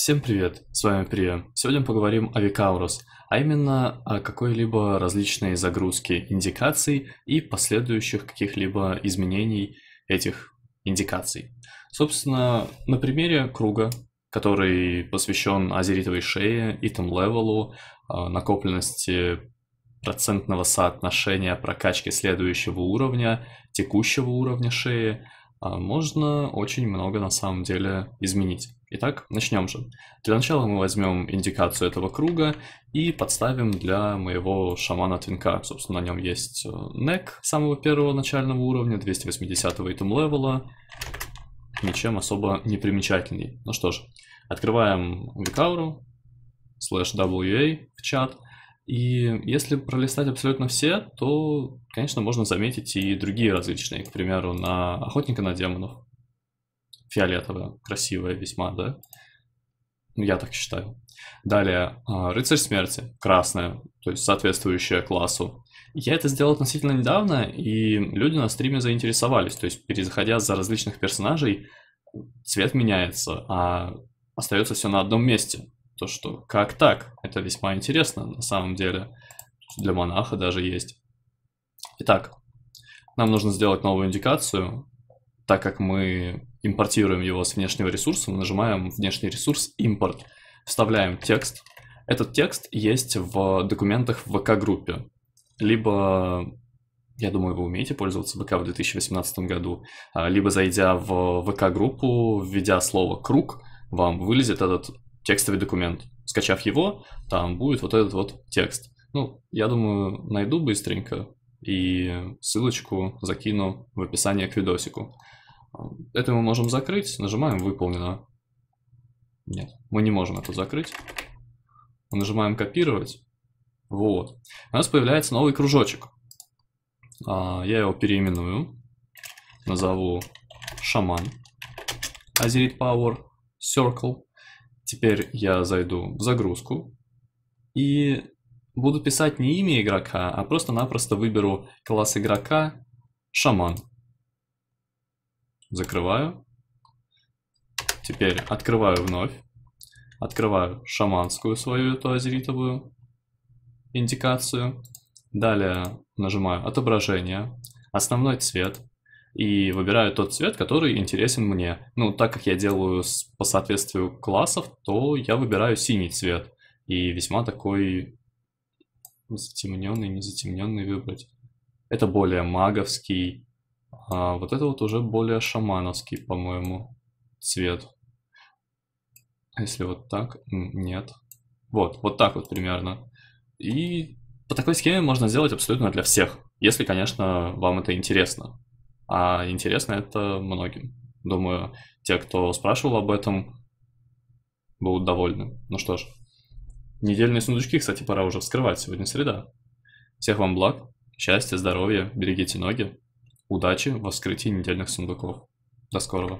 Всем привет, с вами Прия. Сегодня поговорим о Викаурус, а именно о какой-либо различной загрузке индикаций и последующих каких-либо изменений этих индикаций. Собственно, на примере круга, который посвящен азеритовой шее, итем-левелу, а, накопленности процентного соотношения прокачки следующего уровня, текущего уровня шеи, а можно очень много на самом деле изменить. Итак, начнем же. Для начала мы возьмем индикацию этого круга и подставим для моего шамана твинка. Собственно, на нем есть э, нек самого первого начального уровня, 280 итум левела, ничем особо не примечательный. Ну что ж, открываем викауру, слэш WA в чат – и если пролистать абсолютно все, то, конечно, можно заметить и другие различные. К примеру, на «Охотника на демонов». Фиолетовая, красивая весьма, да? Ну, я так считаю. Далее, а, «Рыцарь смерти», красная, то есть соответствующая классу. Я это сделал относительно недавно, и люди на стриме заинтересовались. То есть, перезаходя за различных персонажей, цвет меняется, а остается все на одном месте то, что как так? Это весьма интересно на самом деле. Для монаха даже есть. Итак, нам нужно сделать новую индикацию, так как мы импортируем его с внешнего ресурса, мы нажимаем внешний ресурс «Импорт», вставляем текст. Этот текст есть в документах в ВК-группе, либо, я думаю, вы умеете пользоваться ВК в 2018 году, а, либо зайдя в ВК-группу, введя слово «круг», вам вылезет этот текстовый документ. Скачав его, там будет вот этот вот текст. Ну, я думаю, найду быстренько и ссылочку закину в описание к видосику. Это мы можем закрыть, нажимаем «Выполнено». Нет, мы не можем это закрыть. нажимаем «Копировать». Вот. У нас появляется новый кружочек. А, я его переименую. Назову «Шаман». Азерит Power Circle. Теперь я зайду в загрузку и буду писать не имя игрока, а просто-напросто выберу класс игрока «Шаман». Закрываю. Теперь открываю вновь. Открываю шаманскую свою эту азеритовую индикацию. Далее нажимаю «Отображение», «Основной цвет», и выбираю тот цвет, который интересен мне. Ну, так как я делаю с, по соответствию классов, то я выбираю синий цвет. И весьма такой затемненный, не затемненный выбрать. Это более маговский, а вот это вот уже более шамановский, по-моему, цвет. Если вот так, нет. Вот, вот так вот примерно. И по такой схеме можно сделать абсолютно для всех, если, конечно, вам это интересно а интересно это многим. Думаю, те, кто спрашивал об этом, будут довольны. Ну что ж, недельные сундучки, кстати, пора уже вскрывать. Сегодня среда. Всех вам благ, счастья, здоровья, берегите ноги, удачи в вскрытии недельных сундуков. До скорого.